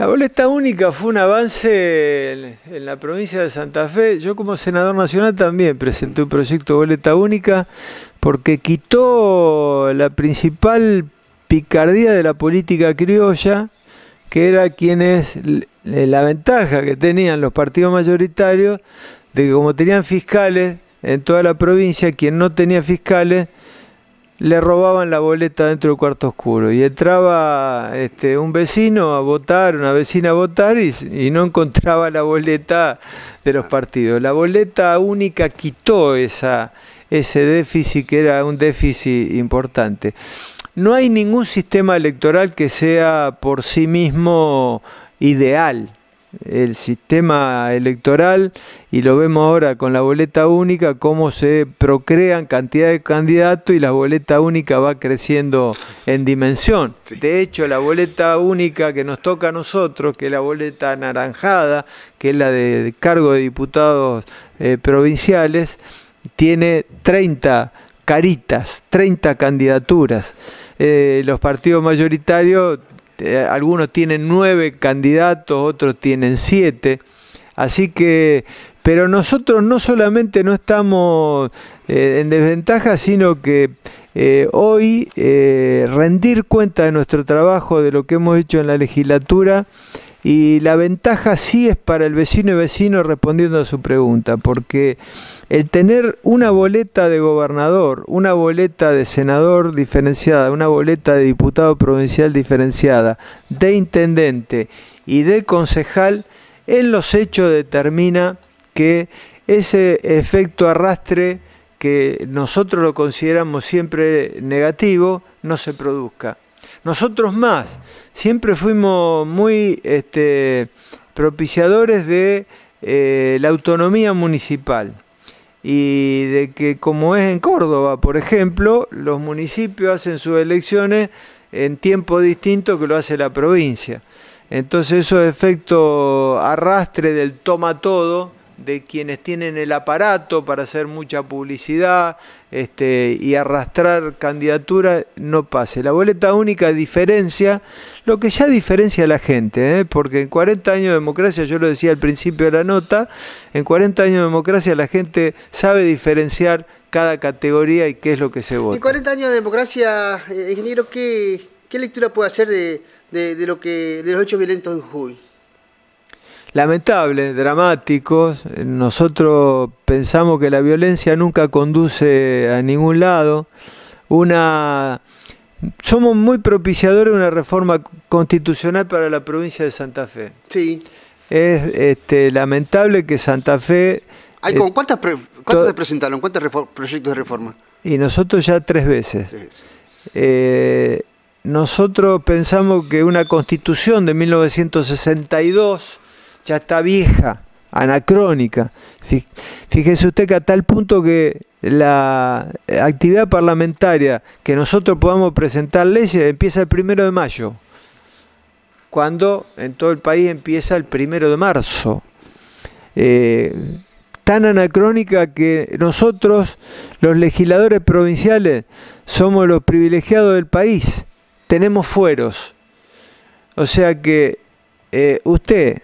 La boleta única fue un avance en, la provincia de Santa Fe. Yo como senador nacional también presenté un proyecto de boleta única porque quitó la principal picardía de la política criolla, que era quienes la ventaja que tenían los partidos mayoritarios de que como tenían fiscales en toda la provincia, quien no tenía fiscales le robaban la boleta dentro del cuarto oscuro y entraba este, un vecino a votar, una vecina a votar y, no encontraba la boleta de los partidos. La boleta única quitó esa, ese déficit que era un déficit importante. No hay ningún sistema electoral que sea por sí mismo ideal el sistema electoral y lo vemos ahora con la boleta única, cómo se procrean cantidad de candidatos y la boleta única va creciendo en dimensión. De hecho, la boleta única que nos toca a nosotros, que es la boleta anaranjada, que es la de cargo de diputados eh, provinciales, tiene 30 caritas, 30 candidaturas. Eh, los partidos mayoritarios este, algunos tienen nueve candidatos, otros tienen siete. Así que, pero nosotros no solamente no estamos eh, en desventaja, sino que eh, hoy eh, rendir cuenta de nuestro trabajo, de lo que hemos hecho en la legislatura, y la ventaja sí es para el vecino y vecino respondiendo a su pregunta, porque el tener una boleta de gobernador, una boleta de senador diferenciada, una boleta de diputado provincial diferenciada, de intendente y de concejal, en los hechos determina que ese efecto arrastre que nosotros lo consideramos siempre negativo, no se produzca nosotros más. Siempre fuimos muy este, propiciadores de eh, la autonomía municipal y de que como es en Córdoba, por ejemplo, los municipios hacen sus elecciones en tiempo distinto que lo hace la provincia. Entonces eso efecto arrastre del toma todo de quienes tienen el aparato para hacer mucha publicidad este, y arrastrar candidaturas, no pase. La boleta única diferencia, lo que ya diferencia a la gente, ¿eh? porque en 40 años de democracia, yo lo decía al principio de la nota, en 40 años de democracia la gente sabe diferenciar cada categoría y qué es lo que se vota. En 40 años de democracia, eh, ingeniero, ¿qué, qué lectura puede hacer de, lo que, de los hechos violentos en Jujuy? Lamentable, dramáticos. Nosotros pensamos que la violencia nunca conduce a ningún lado. Una somos muy propiciadores de una reforma constitucional para la provincia de Santa Fe. Sí. Es este, lamentable que Santa Fe... hay eh, ¿Cuántas, se presentaron? ¿Cuántos proyectos de reforma? Y nosotros ya tres veces. Eh, nosotros pensamos que una constitución de 1962 ya está vieja, anacrónica. Fíjese usted que a tal punto que la actividad parlamentaria que nosotros podamos presentar leyes empieza el primero de mayo, cuando en todo el país empieza el primero de marzo. Eh, tan anacrónica que nosotros, los legisladores provinciales, somos los privilegiados del país, tenemos fueros. O sea que eh, usted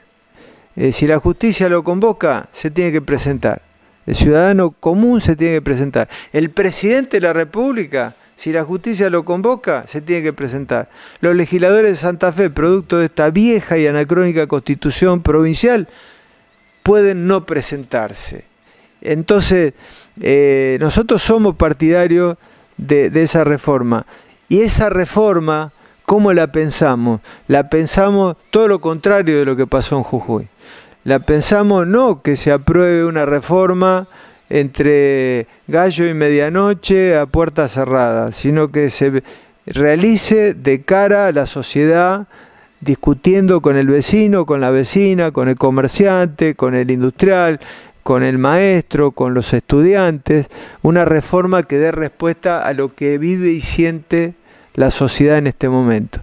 eh, si la justicia lo convoca, se tiene que presentar. El ciudadano común se tiene que presentar. El presidente de la República, si la justicia lo convoca, se tiene que presentar. Los legisladores de Santa Fe, producto de esta vieja y anacrónica constitución provincial, pueden no presentarse. Entonces, eh, nosotros somos partidarios de esa reforma. Y esa reforma ¿Cómo la pensamos? La pensamos todo lo contrario de lo que pasó en Jujuy. La pensamos no que se apruebe una reforma entre gallo y medianoche a puerta cerrada, sino que se realice de cara a la sociedad, discutiendo con el vecino, con la vecina, con el comerciante, con el industrial, con el maestro, con los estudiantes, una reforma que dé respuesta a lo que vive y siente la sociedad en este momento.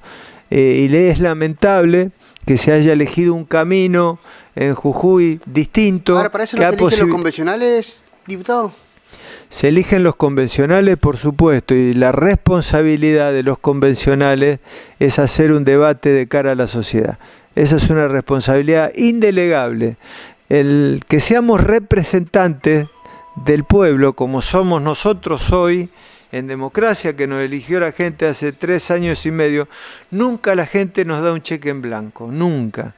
Eh, y le es lamentable que se haya elegido un camino en Jujuy distinto. ¿para eso se eligen los convencionales, diputado? Se eligen los convencionales, por supuesto, y la responsabilidad de los convencionales es hacer un debate de cara a la sociedad. Esa es una responsabilidad indelegable. El que seamos representantes del pueblo, como somos nosotros hoy, en democracia que nos eligió la gente hace tres años y medio, nunca la gente nos da un cheque en blanco, nunca.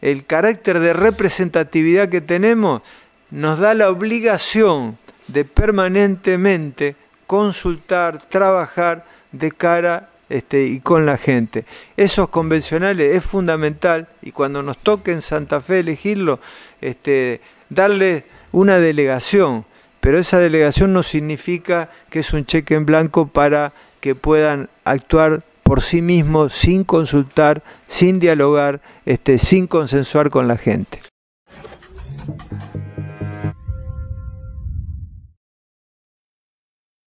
El carácter de representatividad que tenemos nos da la obligación de permanentemente consultar, trabajar de cara este, y con la gente. Esos convencionales es fundamental y cuando nos toque en Santa Fe elegirlo, este, darle una delegación pero esa delegación no significa que es un cheque en blanco para que puedan actuar por sí mismos sin consultar, sin dialogar, este, sin consensuar con la gente.